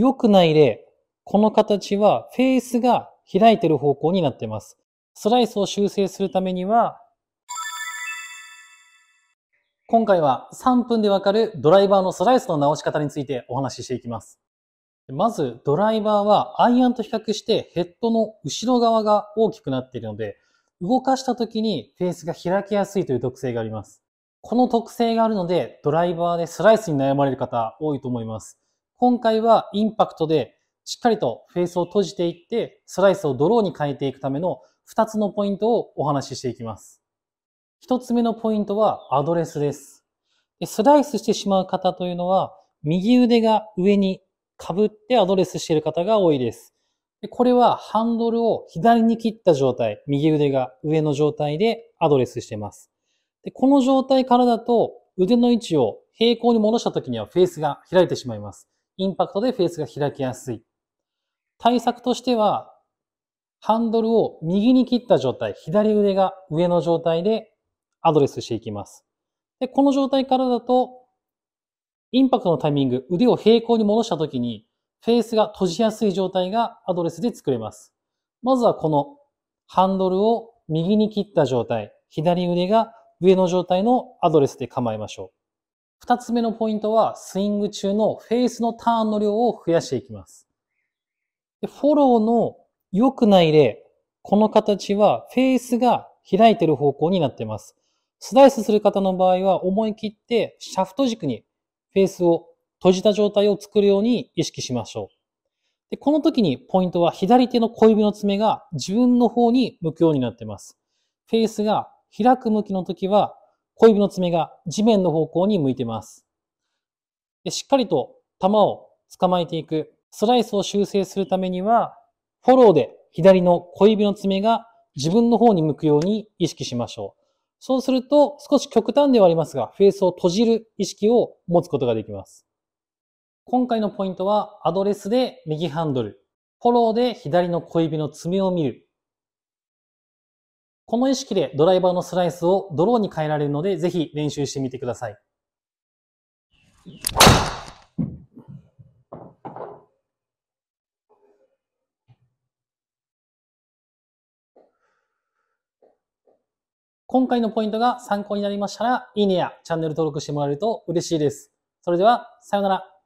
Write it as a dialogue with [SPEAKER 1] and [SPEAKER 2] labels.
[SPEAKER 1] 良くない例、この形はフェースが開いてる方向になってます。スライスを修正するためには、今回は3分でわかるドライバーのスライスの直し方についてお話ししていきます。まず、ドライバーはアイアンと比較してヘッドの後ろ側が大きくなっているので、動かした時にフェースが開きやすいという特性があります。この特性があるので、ドライバーでスライスに悩まれる方多いと思います。今回はインパクトでしっかりとフェースを閉じていって、スライスをドローに変えていくための2つのポイントをお話ししていきます。1つ目のポイントはアドレスです。スライスしてしまう方というのは、右腕が上にかぶってアドレスしている方が多いです。これはハンドルを左に切った状態、右腕が上の状態でアドレスしてます。でこの状態からだと腕の位置を平行に戻した時にはフェースが開いてしまいます。インパクトでフェースが開きやすい。対策としては、ハンドルを右に切った状態、左腕が上の状態でアドレスしていきます。で、この状態からだと、インパクトのタイミング、腕を平行に戻した時に、フェースが閉じやすい状態がアドレスで作れます。まずはこのハンドルを右に切った状態、左腕が上の状態のアドレスで構えましょう。二つ目のポイントは、スイング中のフェイスのターンの量を増やしていきます。でフォローの良くない例、この形はフェイスが開いている方向になっています。スライスする方の場合は思い切ってシャフト軸にフェイスを閉じた状態を作るように意識しましょう。でこの時にポイントは左手の小指の爪が自分の方に向くようになっています。フェイスが開く向きの時は小指の爪が地面の方向に向いてます。でしっかりと球を捕まえていく。スライスを修正するためには、フォローで左の小指の爪が自分の方に向くように意識しましょう。そうすると、少し極端ではありますが、フェースを閉じる意識を持つことができます。今回のポイントは、アドレスで右ハンドル、フォローで左の小指の爪を見るこの意識でドライバーのスライスをドローに変えられるので、ぜひ練習してみてください。今回のポイントが参考になりましたら、いいねやチャンネル登録してもらえると嬉しいです。それでは、さようなら。